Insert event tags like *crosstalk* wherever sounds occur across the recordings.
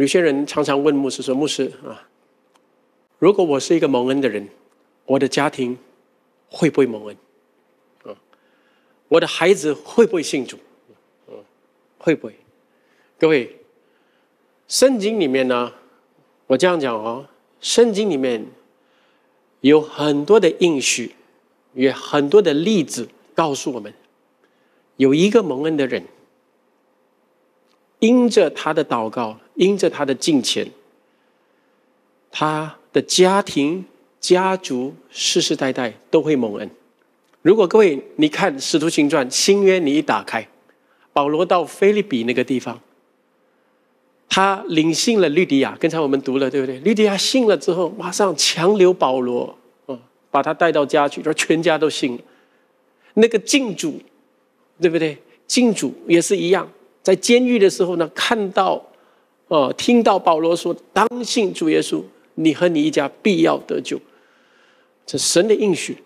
有些人常常问牧师说：“牧师啊，如果我是一个蒙恩的人，我的家庭会不会蒙恩？啊，我的孩子会不会信主？会不会？各位，圣经里面呢，我这样讲哦，圣经里面有很多的应许，有很多的例子告诉我们，有一个蒙恩的人。”因着他的祷告，因着他的金钱，他的家庭、家族、世世代代都会蒙恩。如果各位你看《使徒行传》，新约你一打开，保罗到菲利比那个地方，他领信了绿迪亚。刚才我们读了，对不对？绿迪亚信了之后，马上强留保罗，啊，把他带到家去，说全家都信。那个敬主，对不对？敬主也是一样。在监狱的时候呢，看到，呃，听到保罗说：“当信主耶稣，你和你一家必要得救。”这神的应许，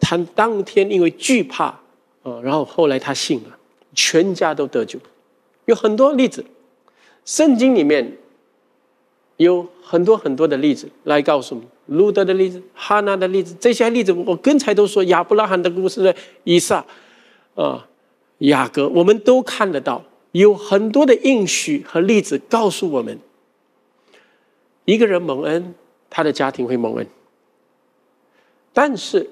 他当天因为惧怕，啊，然后后来他信了，全家都得救。有很多例子，圣经里面有很多很多的例子来告诉我们：，路德的例子，哈拿的例子，这些例子，我刚才都说亚伯拉罕的故事、以撒，啊，雅各，我们都看得到。有很多的应许和例子告诉我们，一个人蒙恩，他的家庭会蒙恩。但是，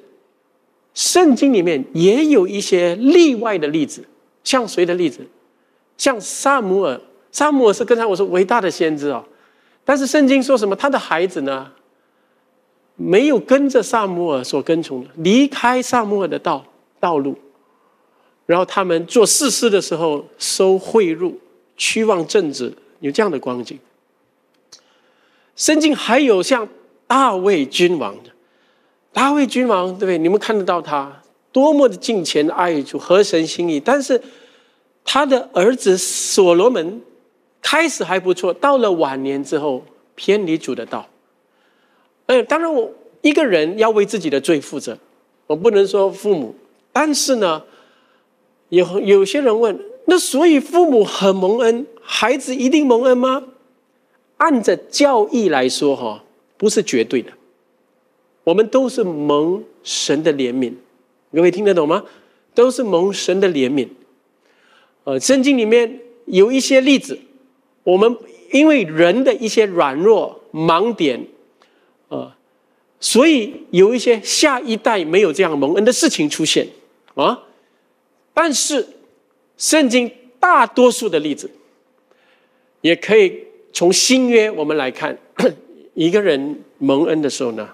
圣经里面也有一些例外的例子，像谁的例子？像萨姆尔，萨姆尔是刚才我说伟大的先知哦，但是圣经说什么？他的孩子呢，没有跟着萨姆尔所跟从的，离开萨姆尔的道道路。然后他们做事事的时候收贿赂、曲望政治，有这样的光景。圣经还有像大卫君王的，大卫君王对不对？你们看得到他多么的敬虔爱主、合神心意。但是他的儿子所罗门开始还不错，到了晚年之后偏离主的道。哎，当然我一个人要为自己的罪负责，我不能说父母，但是呢。有有些人问：那所以父母很蒙恩，孩子一定蒙恩吗？按着教义来说，哈，不是绝对的。我们都是蒙神的怜悯，各位听得懂吗？都是蒙神的怜悯。呃，圣经里面有一些例子，我们因为人的一些软弱、盲点，啊，所以有一些下一代没有这样蒙恩的事情出现，啊。但是，圣经大多数的例子，也可以从新约我们来看，*clears throat* 一个人蒙恩的时候呢，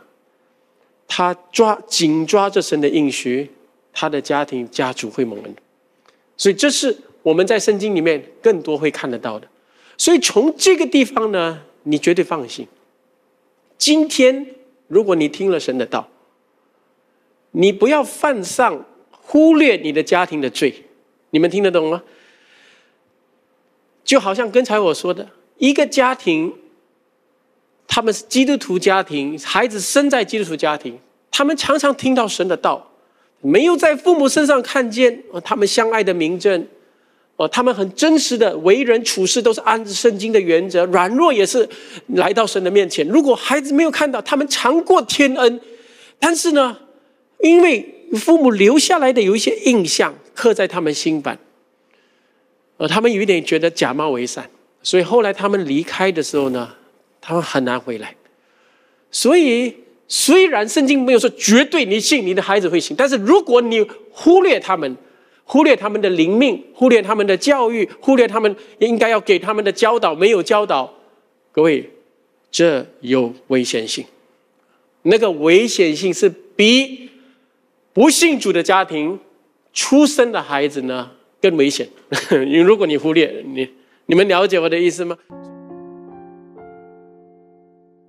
他抓紧抓着神的应许，他的家庭家族会蒙恩，所以这是我们在圣经里面更多会看得到的。所以从这个地方呢，你绝对放心。今天如果你听了神的道，你不要犯上。忽略你的家庭的罪，你们听得懂吗？就好像刚才我说的，一个家庭，他们是基督徒家庭，孩子生在基督徒家庭，他们常常听到神的道，没有在父母身上看见哦，他们相爱的明证，哦，他们很真实的为人处事都是按圣经的原则，软弱也是来到神的面前。如果孩子没有看到，他们尝过天恩，但是呢，因为。父母留下来的有一些印象刻在他们心板，而他们有一点觉得假冒为善，所以后来他们离开的时候呢，他们很难回来。所以虽然圣经没有说绝对你信你的孩子会信，但是如果你忽略他们，忽略他们的灵命，忽略他们的教育，忽略他们应该要给他们的教导没有教导，各位，这有危险性。那个危险性是比。不信主的家庭，出生的孩子呢更危险，因 *laughs* 为如果你忽略你，你们了解我的意思吗？